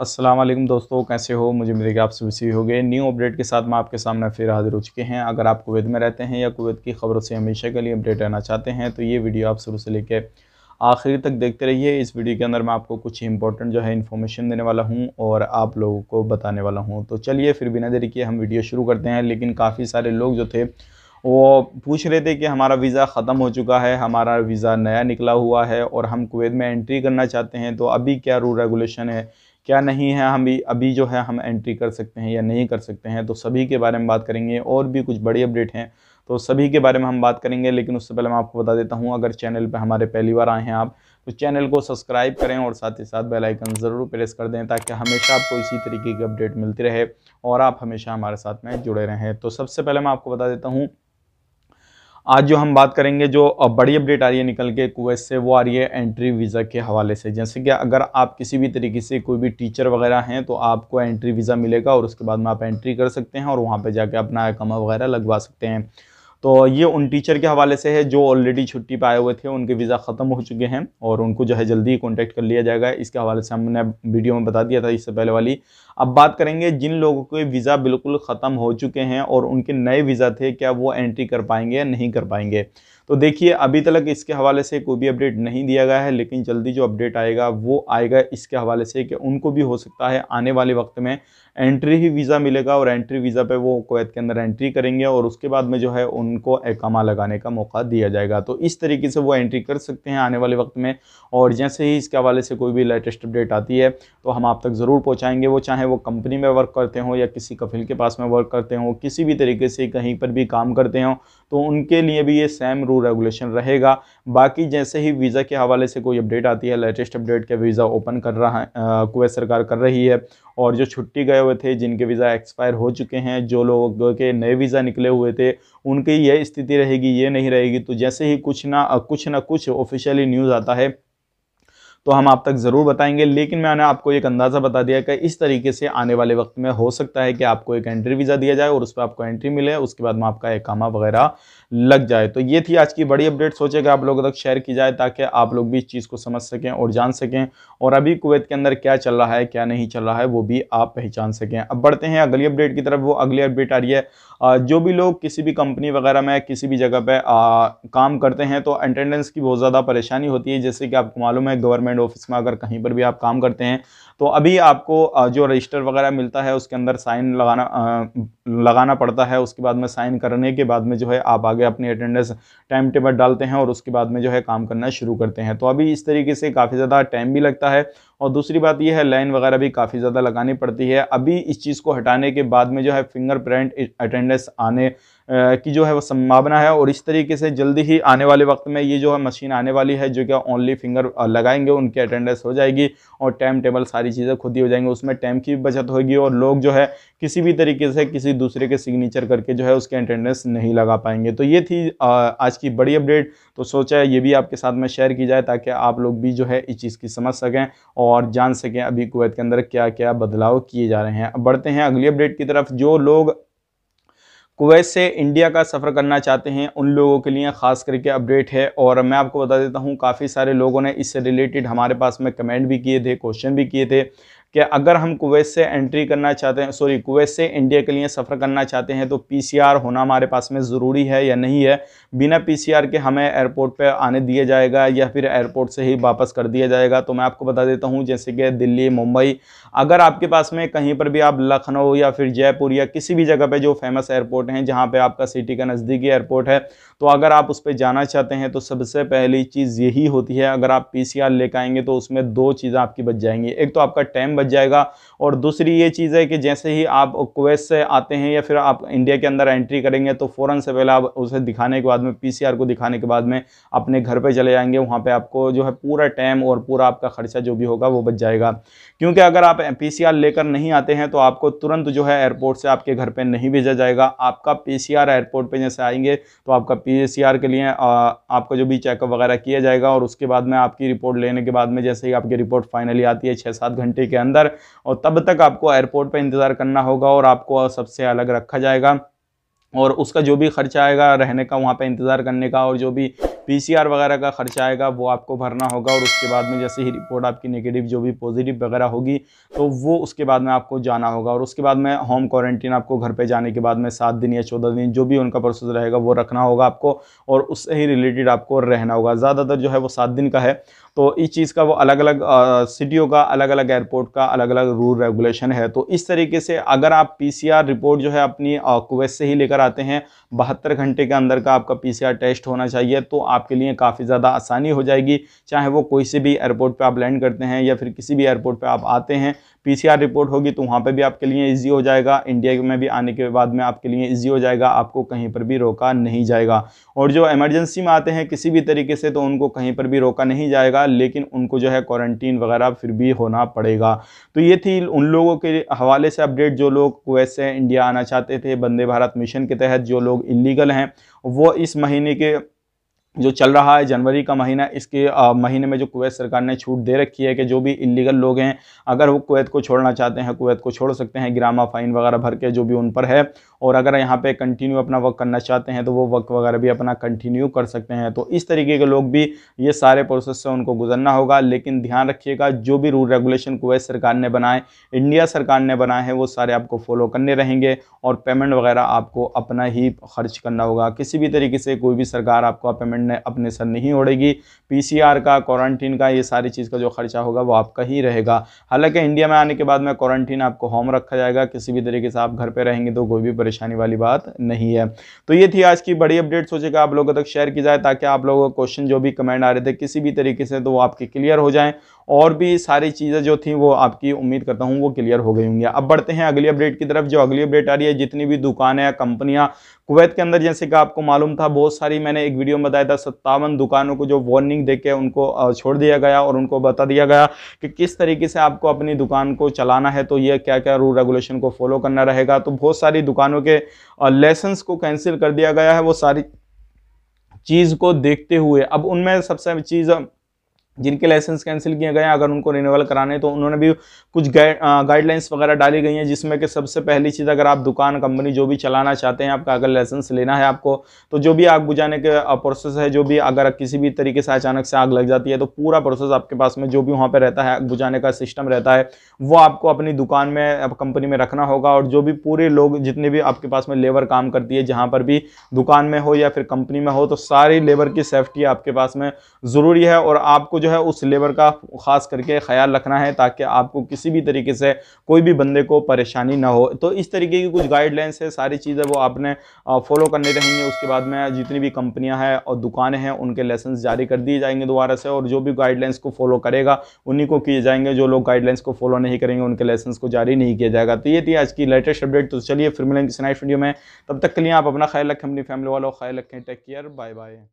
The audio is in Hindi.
अस्सलाम वालेकुम दोस्तों कैसे हो मुझे उम्मीद है कि आप सब सही हो गए न्यू अपडेट के साथ मैं आपके सामने फिर हाजिर हो चुके हैं अगर आप कुवैत में रहते हैं या कुवैत की खबरों से हमेशा के लिए अपडेट रहना चाहते हैं तो ये वीडियो आप शुरू से लेकर आखिर तक देखते रहिए इस वीडियो के अंदर मैं आपको कुछ इंपॉर्टेंट जो है इन्फॉर्मेशन देने वाला हूँ और आप लोगों को बताने वाला हूँ तो चलिए फिर बिना देरी किए हम वीडियो शुरू करते हैं लेकिन काफ़ी सारे लोग जो थे वो पूछ रहे थे कि हमारा वीज़ा ख़त्म हो चुका है हमारा वीज़ा नया निकला हुआ है और हम कुवैत में एंट्री करना चाहते हैं तो अभी क्या रूल रेगुलेशन है क्या नहीं है हम भी अभी जो है हम एंट्री कर सकते हैं या नहीं कर सकते हैं तो सभी के बारे में बात करेंगे और भी कुछ बड़ी अपडेट हैं तो सभी के बारे में हम बात करेंगे लेकिन उससे पहले मैं आपको बता देता हूँ अगर चैनल पर हमारे पहली बार आए हैं आप तो चैनल को सब्सक्राइब करें और साथ ही साथ बेल आइकन ज़रूर प्रेस कर दें ताकि हमेशा आपको इसी तरीके की अपडेट मिलती रहे और आप हमेशा हमारे साथ में जुड़े रहें तो सबसे पहले मैं आपको बता देता हूँ आज जो हम बात करेंगे जो बड़ी अपडेट आ रही है निकल के कुवैत से वो आ रही है एंट्री वीज़ा के हवाले से जैसे कि अगर आप किसी भी तरीके से कोई भी टीचर वगैरह हैं तो आपको एंट्री वीज़ा मिलेगा और उसके बाद में आप एंट्री कर सकते हैं और वहाँ पर जाके अपना कमा वगैरह लगवा सकते हैं तो ये उन टीचर के हवाले से है जो ऑलरेडी छुट्टी पर आए हुए थे उनके वीज़ा ख़त्म हो चुके हैं और उनको जो है जल्दी कॉन्टैक्ट कर लिया जाएगा इसके हवाले से हमने वीडियो में बता दिया था इससे पहले वाली अब बात करेंगे जिन लोगों के वीज़ा बिल्कुल ख़त्म हो चुके हैं और उनके नए वीज़ा थे क्या वो एंट्री कर पाएंगे या नहीं कर पाएंगे तो देखिए अभी तक इसके हवाले से कोई भी अपडेट नहीं दिया गया है लेकिन जल्दी जो अपडेट आएगा वो आएगा इसके हवाले से कि उनको भी हो सकता है आने वाले वक्त में एंट्री ही वीज़ा मिलेगा और एंट्री वीज़ा पे वो कोवैत के अंदर एंट्री करेंगे और उसके बाद में जो है उनको एकामा लगाने का मौका दिया जाएगा तो इस तरीके से वो एंट्री कर सकते हैं आने वाले वक्त में और जैसे ही इसके हवाले से कोई भी लेटेस्ट अपडेट आती है तो हम आप तक ज़रूर पहुँचाएँगे वो चाहे वो कंपनी में वर्क करते हों या किसी कफिल के पास में वर्क करते हों किसी भी तरीके से कहीं पर भी काम करते हों तो उनके लिए भी ये सेम रूल रेगुलेशन रहेगा बाकी जैसे ही वीज़ा के हवाले से कोई अपडेट आती है लेटेस्ट अपडेट के वीज़ा ओपन कर रहा है कुवैत सरकार कर रही है और जो छुट्टी गए हुए थे जिनके वीज़ा एक्सपायर हो चुके हैं जो लोग के नए वीज़ा निकले हुए थे उनकी यह स्थिति रहेगी ये नहीं रहेगी तो जैसे ही कुछ ना कुछ ना कुछ ऑफिशियली न्यूज़ आता है तो हम आप तक ज़रूर बताएंगे लेकिन मैंने आपको एक अंदाज़ा बता दिया कि इस तरीके से आने वाले वक्त में हो सकता है कि आपको एक एंट्री वीज़ा दिया जाए और उस पर आपको एंट्री मिले उसके बाद में आपका एकामा वगैरह लग जाए तो ये थी आज की बड़ी अपडेट सोचेगा आप लोगों तक शेयर की जाए ताकि आप लोग भी इस चीज़ को समझ सकें और जान सकें और अभी कुवैत के अंदर क्या चल रहा है क्या नहीं चल रहा है वो भी आप पहचान सकें अब बढ़ते हैं अगली अपडेट की तरफ वो अगली अपडेट आ रही है जो भी लोग किसी भी कंपनी वगैरह में किसी भी जगह पर काम करते हैं तो अटेंडेंस की बहुत ज़्यादा परेशानी होती है जैसे कि आपको मालूम है गवर्नमेंट गवर्नमेंट ऑफिस में अगर कहीं पर भी आप काम करते हैं तो अभी आपको जो रजिस्टर वगैरह मिलता है उसके अंदर साइन लगाना लगाना पड़ता है उसके बाद में साइन करने के बाद में जो है आप आगे अपनी अटेंडेंस टाइम टेबल डालते हैं और उसके बाद में जो है काम करना शुरू करते हैं तो अभी इस तरीके से काफ़ी ज़्यादा टाइम भी लगता है और दूसरी बात यह है लाइन वगैरह भी काफ़ी ज़्यादा लगानी पड़ती है अभी इस चीज़ को हटाने के बाद में जो है फिंगरप्रिंट अटेंडेंस आने की जो है वो संभावना है और इस तरीके से जल्दी ही आने वाले वक्त में ये जो है मशीन आने वाली है जो कि ओनली फिंगर लगाएंगे उनकी अटेंडेंस हो जाएगी और टाइम टेबल सारी चीज़ें खुद ही हो जाएंगी उसमें टाइम की बचत होगी और लोग जो है किसी भी तरीके से किसी दूसरे के सिग्नेचर करके जो है उसके अटेंडेंस नहीं लगा पाएंगे तो ये थी आज की बड़ी अपडेट तो सोचा ये भी आपके साथ में शेयर की जाए ताकि आप लोग भी जो है इस चीज़ की समझ सकें और और जान सकें अभी कुवैत के अंदर क्या क्या बदलाव किए जा रहे हैं अब बढ़ते हैं अगली अपडेट की तरफ जो लोग कुवैत से इंडिया का सफ़र करना चाहते हैं उन लोगों के लिए ख़ास करके अपडेट है और मैं आपको बता देता हूं काफ़ी सारे लोगों ने इससे रिलेटेड हमारे पास में कमेंट भी किए थे क्वेश्चन भी किए थे कि अगर हम कुवैत से एंट्री करना चाहते हैं सॉरी कुवैत से इंडिया के लिए सफ़र करना चाहते हैं तो पीसीआर होना हमारे पास में ज़रूरी है या नहीं है बिना पीसीआर के हमें एयरपोर्ट पे आने दिया जाएगा या फिर एयरपोर्ट से ही वापस कर दिया जाएगा तो मैं आपको बता देता हूँ जैसे कि दिल्ली मुंबई अगर आपके पास में कहीं पर भी आप लखनऊ या फिर जयपुर या किसी भी जगह पर जो फेमस एयरपोर्ट हैं जहाँ पर आपका सिटी का नज़दीकी एयरपोर्ट है तो अगर आप उस पर जाना चाहते हैं तो सबसे पहली चीज़ यही होती है अगर आप पी सी आएंगे तो उसमें दो चीज़ें आपकी बच जाएंगी एक तो आपका टाइम बच जाएगा और दूसरी ये चीज़ है कि जैसे ही आप कुवैत से आते हैं या फिर आप इंडिया के अंदर एंट्री करेंगे तो फ़ौरन से पहले आप उसे दिखाने के बाद में पी को दिखाने के बाद में अपने घर पर चले जाएंगे वहाँ पर आपको जो है पूरा टाइम और पूरा आपका खर्चा जो भी होगा वो बच जाएगा क्योंकि अगर आप पी लेकर नहीं आते हैं तो आपको तुरंत जो है एयरपोर्ट से आपके घर पर नहीं भेजा जाएगा आपका पी एयरपोर्ट पर जैसे आएंगे तो आपका पी के लिए आपका जो भी चेकअप वगैरह किया जाएगा और उसके बाद में आपकी रिपोर्ट लेने के बाद में जैसे ही आपकी रिपोर्ट फाइनली आती है छः सात घंटे के अंदर अंदर और तब तक आपको एयरपोर्ट पर इंतज़ार करना होगा और आपको सबसे अलग रखा जाएगा और उसका जो भी खर्चा आएगा रहने का वहाँ पे इंतज़ार करने का और जो भी पीसीआर वगैरह का खर्चा आएगा वो आपको भरना होगा और उसके बाद में जैसे ही रिपोर्ट आपकी नेगेटिव जो भी पॉजिटिव वगैरह होगी तो वो उसके बाद में आपको जाना होगा और उसके बाद में होम क्वारंटीन आपको घर पर जाने के बाद में सात दिन या चौदह दिन जो भी उनका प्रोसेस रहेगा वो रखना होगा आपको और उससे ही रिलेटेड आपको रहना होगा ज़्यादातर जो है वो सात दिन का है तो इस चीज़ का वो अलग अलग सिटियों का अलग अलग एयरपोर्ट का अलग अलग रूल रेगुलेशन है तो इस तरीके से अगर आप पीसीआर रिपोर्ट जो है अपनी कुवैत से ही लेकर आते हैं बहत्तर घंटे के अंदर का आपका पीसीआर टेस्ट होना चाहिए तो आपके लिए काफ़ी ज़्यादा आसानी हो जाएगी चाहे वो कोई से भी एयरपोर्ट पर आप लैंड करते हैं या फिर किसी भी एयरपोर्ट पर आप आते हैं पीसीआर रिपोर्ट होगी तो वहाँ पे भी आपके लिए इजी हो जाएगा इंडिया में भी आने के बाद में आपके लिए इजी हो जाएगा आपको कहीं पर भी रोका नहीं जाएगा और जो इमरजेंसी में आते हैं किसी भी तरीके से तो उनको कहीं पर भी रोका नहीं जाएगा लेकिन उनको जो है क्वारंटीन वगैरह फिर भी होना पड़ेगा तो ये थी उन लोगों के हवाले से अपडेट जो लोग कुवैत से इंडिया आना चाहते थे वंदे भारत मिशन के तहत जो लोग इलीगल हैं वो इस महीने के जो चल रहा है जनवरी का महीना इसके आ, महीने में जो कुवैत सरकार ने छूट दे रखी है कि जो भी इलीगल लोग हैं अगर वो कुवैत को छोड़ना चाहते हैं कुवैत को छोड़ सकते हैं ग्रामा फ़ाइन वगैरह भर के जो भी उन पर है और अगर यहाँ पे कंटिन्यू अपना वर्क करना चाहते हैं तो वो वर्क वगैरह भी अपना कंटिन्यू कर सकते हैं तो इस तरीके के लोग भी ये सारे प्रोसेस से उनको गुजरना होगा लेकिन ध्यान रखिएगा जो भी रूल रेगुलेशन कुवैत सरकार ने बनाए इंडिया सरकार ने बनाए हैं वो सारे आपको फॉलो करने रहेंगे और पेमेंट वगैरह आपको अपना ही खर्च करना होगा किसी भी तरीके से कोई भी सरकार आपको पेमेंट अपने सर नहीं ओढ़ेगी पी का क्वारंटीन का ये सारी चीज़ का जो खर्चा होगा वो आपका ही रहेगा हालांकि इंडिया में आने के बाद में क्वारंटीन आपको होम रखा जाएगा किसी भी तरीके से आप घर पर रहेंगे तो कोई भी परेशानी वाली बात नहीं है तो ये थी आज की बड़ी अपडेट सोचेगा आप लोगों तक शेयर की जाए ताकि आप लोगों को क्वेश्चन जो भी कमेंट आ रहे थे किसी भी तरीके से तो वो आपके क्लियर हो जाएँ और भी सारी चीज़ें जो थी वो आपकी उम्मीद करता हूँ वो क्लियर हो गई होंगी अब बढ़ते हैं अगली अपडेट की तरफ जो अगली अपडेट आ रही है जितनी भी दुकानें या कंपनियाँ कुवैत के अंदर जैसे कि आपको मालूम था बहुत सारी मैंने एक वीडियो में बताया था सत्तावन दुकानों को जो वार्निंग दे के उनको छोड़ दिया गया और उनको बता दिया गया कि किस तरीके से आपको अपनी दुकान को चलाना है तो ये क्या क्या रूल रेगुलेशन को फॉलो करना रहेगा तो बहुत सारी दुकानों के लाइसेंस को कैंसिल कर दिया गया है वो सारी चीज़ को देखते हुए अब उनमें सबसे चीज़ जिनके लाइसेंस कैंसिल किए गए हैं अगर उनको रिन्यूअल कराने तो उन्होंने भी कुछ गाइडलाइंस वगैरह डाली गई हैं जिसमें कि सबसे पहली चीज़ अगर आप दुकान कंपनी जो भी चलाना चाहते हैं आपका अगर लाइसेंस लेना है आपको तो जो भी आग बुझाने के प्रोसेस है जो भी अगर किसी भी तरीके से अचानक से आग लग जाती है तो पूरा प्रोसेस आपके पास में जो भी वहाँ पर रहता है आग बुझाने का सिस्टम रहता है वो आपको अपनी दुकान में कंपनी में रखना होगा और जो भी पूरे लोग जितने भी आपके पास में लेबर काम करती है जहाँ पर भी दुकान में हो या फिर कंपनी में हो तो सारी लेबर की सेफ्टी आपके पास में ज़रूरी है और आपको जो है उस लेबर का ख़ास करके ख्याल रखना है ताकि आपको किसी भी तरीके से कोई भी बंदे को परेशानी ना हो तो इस तरीके की कुछ गाइडलाइंस है सारी चीज़ें वो आपने फॉलो करने रहेंगे उसके बाद में जितनी भी कंपनियां हैं और दुकानें हैं उनके लाइसेंस जारी कर दिए जाएंगे दोबारा से और जो भी गाइडलाइंस को फॉलो करेगा उन्हीं को किए जाएंगे जो लोग गाइडलाइंस को फॉलो नहीं करेंगे उनके लाइसेंस को जारी नहीं किया जाएगा तो ये थी आज की लेटेस्ट अपडेट तो चलिए फिर मिलेंगे इस नाइट वीडियो में तब तक के लिए आप अपना ख्याल रखें अपनी फैमिली वालों ख्याल रखें टेक केयर बाय बाय